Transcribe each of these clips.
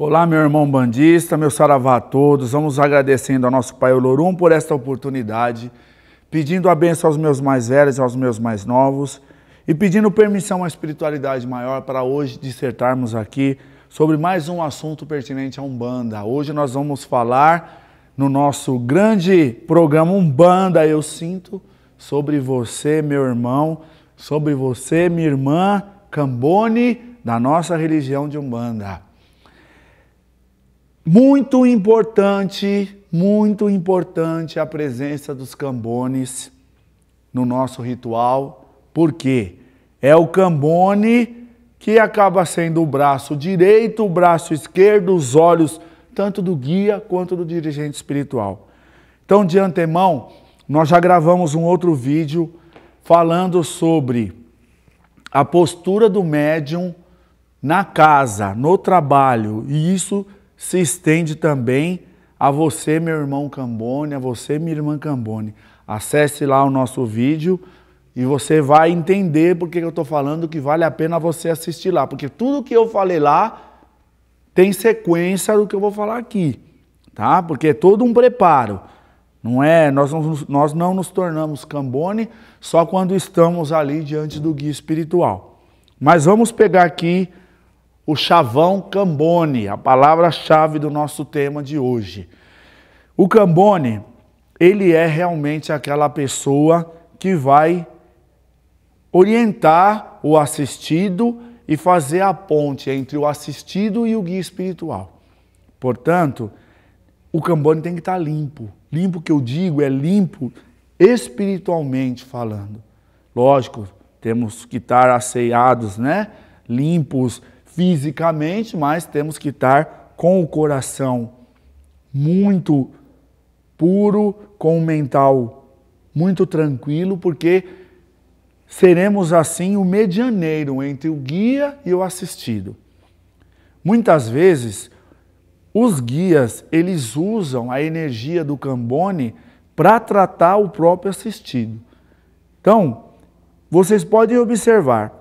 Olá, meu irmão bandista, meu saravá a todos. Vamos agradecendo ao nosso Pai Olorum por esta oportunidade, pedindo a benção aos meus mais velhos, aos meus mais novos e pedindo permissão à espiritualidade maior para hoje dissertarmos aqui sobre mais um assunto pertinente à Umbanda. Hoje nós vamos falar no nosso grande programa Umbanda Eu Sinto sobre você, meu irmão, sobre você, minha irmã Cambone, da nossa religião de Umbanda. Muito importante, muito importante a presença dos cambones no nosso ritual, porque é o cambone que acaba sendo o braço direito, o braço esquerdo, os olhos tanto do guia quanto do dirigente espiritual. Então, de antemão, nós já gravamos um outro vídeo falando sobre a postura do médium na casa, no trabalho, e isso se estende também a você, meu irmão Cambone, a você, minha irmã Cambone. Acesse lá o nosso vídeo e você vai entender porque eu estou falando que vale a pena você assistir lá. Porque tudo que eu falei lá tem sequência do que eu vou falar aqui, tá? Porque é todo um preparo. Não é, nós não, nós não nos tornamos Cambone só quando estamos ali diante do guia espiritual. Mas vamos pegar aqui o chavão cambone, a palavra-chave do nosso tema de hoje. O cambone, ele é realmente aquela pessoa que vai orientar o assistido e fazer a ponte entre o assistido e o guia espiritual. Portanto, o cambone tem que estar limpo. Limpo que eu digo é limpo espiritualmente falando. Lógico, temos que estar asseados, né? Limpos fisicamente, mas temos que estar com o coração muito puro, com o mental muito tranquilo, porque seremos assim o medianeiro entre o guia e o assistido. Muitas vezes, os guias, eles usam a energia do Cambone para tratar o próprio assistido. Então, vocês podem observar,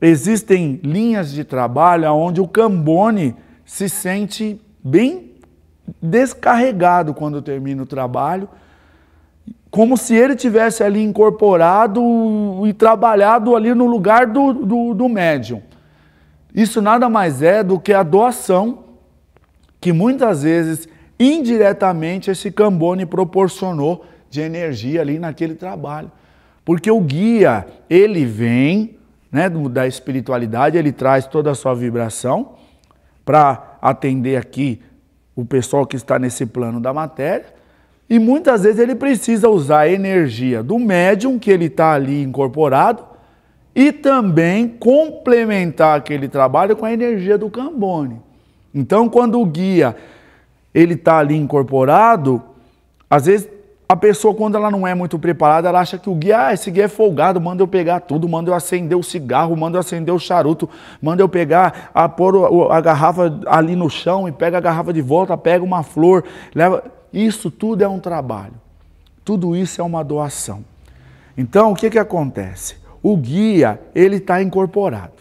Existem linhas de trabalho onde o cambone se sente bem descarregado quando termina o trabalho, como se ele tivesse ali incorporado e trabalhado ali no lugar do, do, do médium. Isso nada mais é do que a doação que muitas vezes, indiretamente, esse cambone proporcionou de energia ali naquele trabalho. Porque o guia, ele vem né, da espiritualidade, ele traz toda a sua vibração para atender aqui o pessoal que está nesse plano da matéria. E muitas vezes ele precisa usar a energia do médium que ele está ali incorporado e também complementar aquele trabalho com a energia do cambone. Então, quando o guia ele está ali incorporado, às vezes a pessoa, quando ela não é muito preparada, ela acha que o guia, ah, esse guia é folgado, manda eu pegar tudo, manda eu acender o cigarro, manda eu acender o charuto, manda eu pegar, a, ah, pôr a garrafa ali no chão e pega a garrafa de volta, pega uma flor, leva. Isso tudo é um trabalho. Tudo isso é uma doação. Então, o que, que acontece? O guia, ele está incorporado.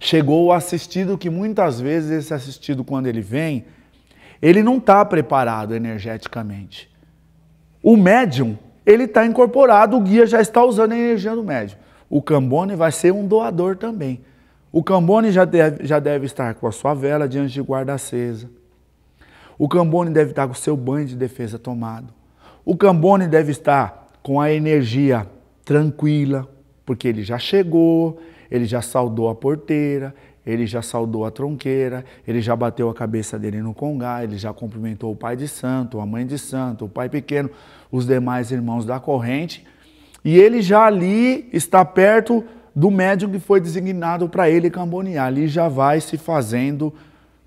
Chegou o assistido, que muitas vezes esse assistido, quando ele vem, ele não está preparado energeticamente o médium, ele está incorporado, o guia já está usando a energia do médium. O Cambone vai ser um doador também. O Cambone já deve, já deve estar com a sua vela diante de guarda acesa. O Cambone deve estar com o seu banho de defesa tomado. O Cambone deve estar com a energia tranquila, porque ele já chegou, ele já saudou a porteira, ele já saudou a tronqueira, ele já bateu a cabeça dele no congá, ele já cumprimentou o pai de santo, a mãe de santo, o pai pequeno, os demais irmãos da corrente, e ele já ali está perto do médium que foi designado para ele cambonear. Ali já vai se fazendo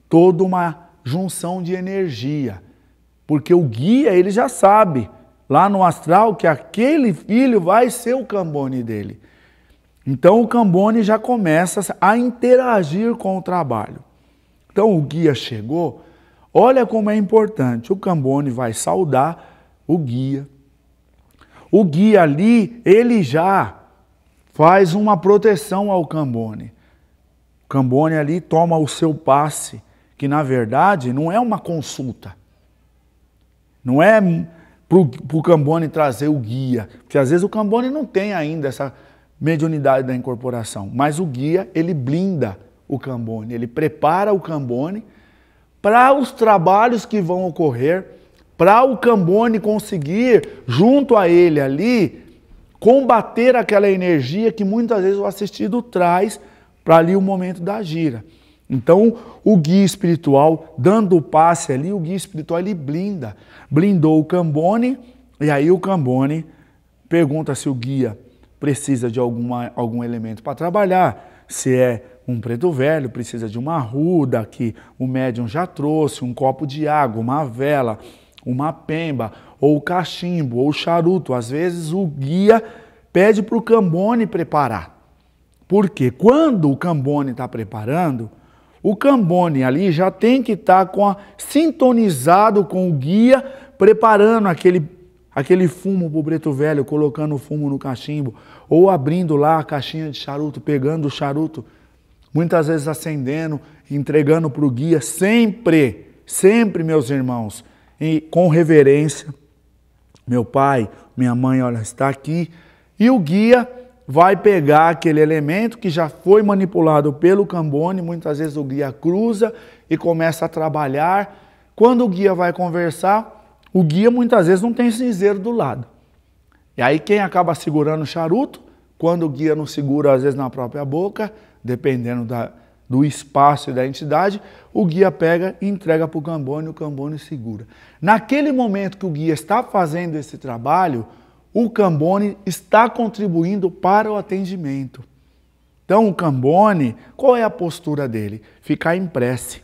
toda uma junção de energia, porque o guia ele já sabe lá no astral que aquele filho vai ser o cambone dele. Então o Cambone já começa a interagir com o trabalho. Então o guia chegou, olha como é importante. O Cambone vai saudar o guia. O guia ali, ele já faz uma proteção ao Cambone. O Cambone ali toma o seu passe, que na verdade não é uma consulta. Não é para o Cambone trazer o guia, porque às vezes o Cambone não tem ainda essa mediunidade da incorporação. Mas o guia, ele blinda o cambone, ele prepara o cambone para os trabalhos que vão ocorrer, para o cambone conseguir, junto a ele ali, combater aquela energia que muitas vezes o assistido traz para ali o momento da gira. Então, o guia espiritual, dando o passe ali, o guia espiritual ele blinda. Blindou o cambone, e aí o cambone pergunta se o guia precisa de alguma, algum elemento para trabalhar. Se é um preto velho, precisa de uma ruda que o médium já trouxe, um copo de água, uma vela, uma pemba, ou cachimbo, ou charuto. Às vezes o guia pede para o cambone preparar. Porque quando o cambone está preparando, o cambone ali já tem que estar tá com a, sintonizado com o guia, preparando aquele Aquele fumo pro preto velho, colocando o fumo no cachimbo, ou abrindo lá a caixinha de charuto, pegando o charuto, muitas vezes acendendo, entregando para o guia, sempre, sempre, meus irmãos, e com reverência. Meu pai, minha mãe, olha, está aqui. E o guia vai pegar aquele elemento que já foi manipulado pelo cambone, muitas vezes o guia cruza e começa a trabalhar. Quando o guia vai conversar, o guia muitas vezes não tem cinzeiro do lado. E aí quem acaba segurando o charuto, quando o guia não segura, às vezes na própria boca, dependendo da, do espaço e da entidade, o guia pega e entrega para o cambone, o cambone segura. Naquele momento que o guia está fazendo esse trabalho, o cambone está contribuindo para o atendimento. Então, o cambone, qual é a postura dele? Ficar em prece.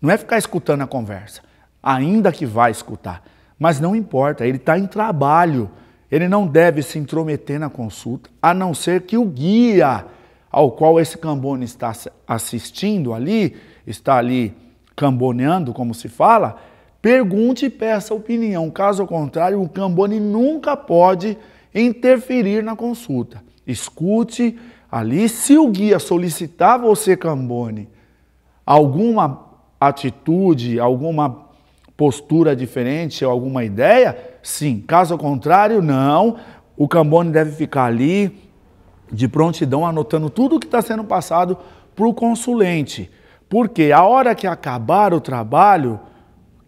Não é ficar escutando a conversa ainda que vá escutar. Mas não importa, ele está em trabalho, ele não deve se intrometer na consulta, a não ser que o guia ao qual esse cambone está assistindo ali, está ali camboneando, como se fala, pergunte e peça opinião. Caso contrário, o cambone nunca pode interferir na consulta. Escute ali. Se o guia solicitar você, cambone, alguma atitude, alguma postura diferente ou alguma ideia, sim. Caso contrário, não. O Cambone deve ficar ali de prontidão anotando tudo o que está sendo passado para o consulente. Porque a hora que acabar o trabalho,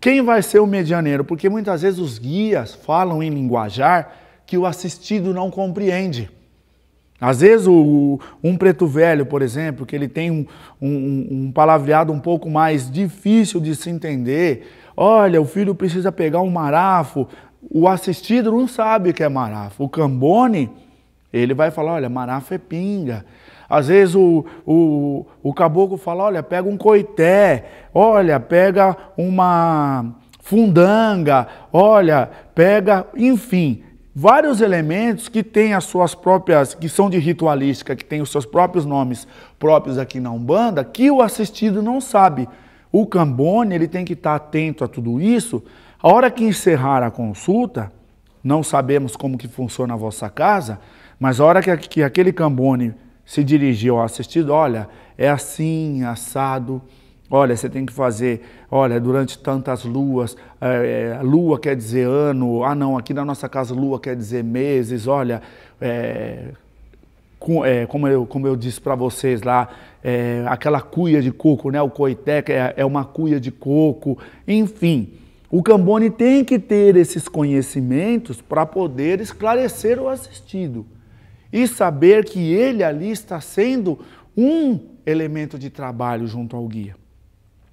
quem vai ser o medianeiro? Porque muitas vezes os guias falam em linguajar que o assistido não compreende. Às vezes, o, um preto velho, por exemplo, que ele tem um, um, um palavreado um pouco mais difícil de se entender, olha, o filho precisa pegar um marafo. O assistido não sabe o que é marafo. O cambone, ele vai falar, olha, marafo é pinga. Às vezes o, o, o caboclo fala, olha, pega um coité, olha, pega uma fundanga, olha, pega, enfim, vários elementos que têm as suas próprias, que são de ritualística, que têm os seus próprios nomes próprios aqui na Umbanda, que o assistido não sabe. O Cambone ele tem que estar atento a tudo isso. A hora que encerrar a consulta, não sabemos como que funciona a vossa casa, mas a hora que, que aquele Cambone se dirigiu ao assistido, olha, é assim, assado, olha, você tem que fazer, olha, durante tantas luas, é, é lua quer dizer ano, ah não, aqui na nossa casa lua quer dizer meses, olha, é, com, é, como, eu, como eu disse para vocês lá, é, aquela cuia de coco, né? O coiteca é, é uma cuia de coco, enfim. O Cambone tem que ter esses conhecimentos para poder esclarecer o assistido e saber que ele ali está sendo um elemento de trabalho junto ao guia.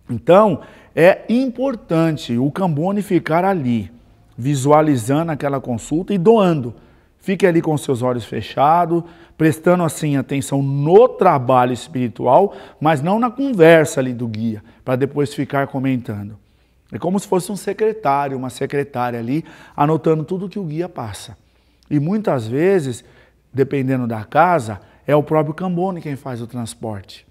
Então, é importante o Cambone ficar ali, visualizando aquela consulta e doando. Fique ali com seus olhos fechados, prestando assim atenção no trabalho espiritual, mas não na conversa ali do guia, para depois ficar comentando. É como se fosse um secretário, uma secretária ali, anotando tudo que o guia passa. E muitas vezes, dependendo da casa, é o próprio Cambone quem faz o transporte.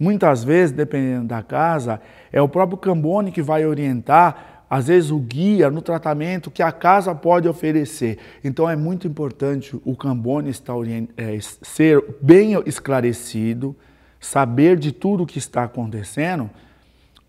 Muitas vezes, dependendo da casa, é o próprio Cambone que vai orientar às vezes o guia no tratamento que a casa pode oferecer. Então é muito importante o cambone estar é, ser bem esclarecido, saber de tudo o que está acontecendo,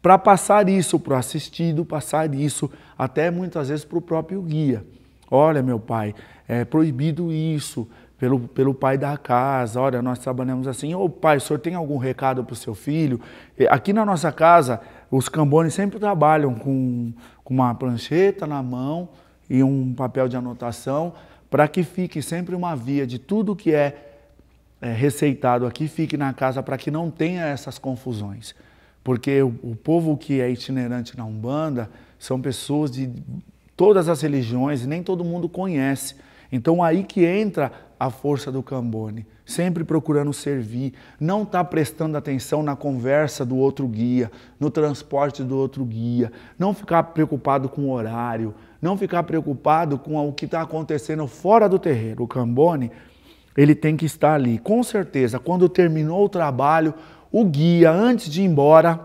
para passar isso para o assistido, passar isso até muitas vezes para o próprio guia. Olha, meu pai, é proibido isso pelo, pelo pai da casa. Olha, nós trabalhamos assim. Ô pai, o senhor tem algum recado para o seu filho? É, aqui na nossa casa, os cambones sempre trabalham com com uma prancheta na mão e um papel de anotação, para que fique sempre uma via de tudo que é, é receitado aqui, fique na casa, para que não tenha essas confusões. Porque o, o povo que é itinerante na Umbanda são pessoas de todas as religiões e nem todo mundo conhece. Então aí que entra a força do Cambone, sempre procurando servir, não está prestando atenção na conversa do outro guia, no transporte do outro guia, não ficar preocupado com o horário, não ficar preocupado com o que está acontecendo fora do terreiro. O Cambone, ele tem que estar ali. Com certeza, quando terminou o trabalho, o guia, antes de ir embora,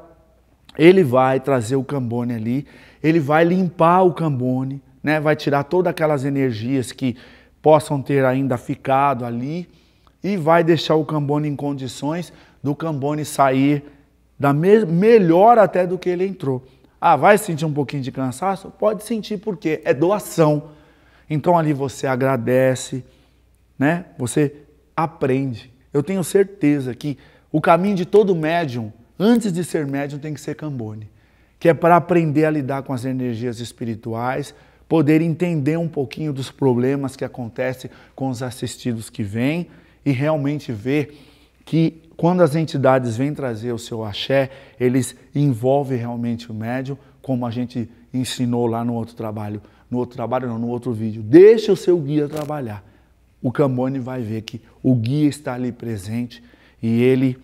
ele vai trazer o Cambone ali, ele vai limpar o Cambone, né? vai tirar todas aquelas energias que possam ter ainda ficado ali e vai deixar o Cambone em condições do Cambone sair da me melhor até do que ele entrou. Ah, vai sentir um pouquinho de cansaço? Pode sentir porque é doação. Então ali você agradece, né? Você aprende. Eu tenho certeza que o caminho de todo médium, antes de ser médium, tem que ser Cambone, que é para aprender a lidar com as energias espirituais, poder entender um pouquinho dos problemas que acontecem com os assistidos que vêm e realmente ver que quando as entidades vêm trazer o seu axé, eles envolvem realmente o médium, como a gente ensinou lá no outro trabalho, no outro trabalho não, no outro vídeo. Deixa o seu guia trabalhar. O Cambone vai ver que o guia está ali presente e ele,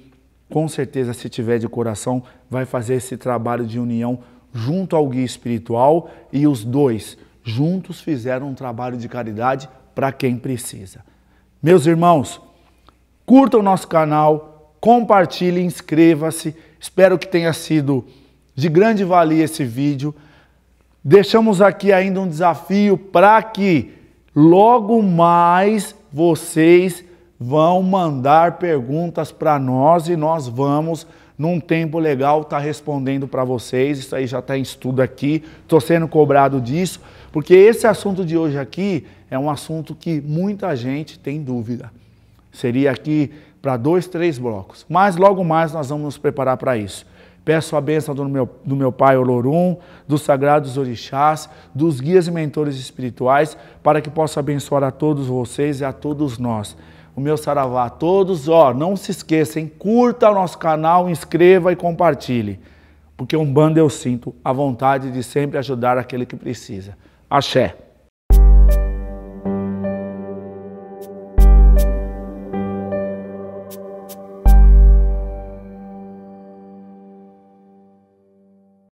com certeza, se tiver de coração, vai fazer esse trabalho de união junto ao guia espiritual e os dois juntos fizeram um trabalho de caridade para quem precisa. Meus irmãos, curta o nosso canal, compartilhe, inscreva-se. Espero que tenha sido de grande valia esse vídeo. Deixamos aqui ainda um desafio para que logo mais vocês vão mandar perguntas para nós e nós vamos num tempo legal está tá respondendo para vocês. Isso aí já está em estudo aqui, estou sendo cobrado disso, porque esse assunto de hoje aqui é um assunto que muita gente tem dúvida. Seria aqui para dois, três blocos, mas logo mais nós vamos nos preparar para isso. Peço a bênção do meu, do meu pai Olorum, dos sagrados orixás, dos guias e mentores espirituais, para que possa abençoar a todos vocês e a todos nós o meu saravá a todos. Ó, não se esqueçam, curta o nosso canal, inscreva e compartilhe. Porque um bando eu sinto a vontade de sempre ajudar aquele que precisa. Axé.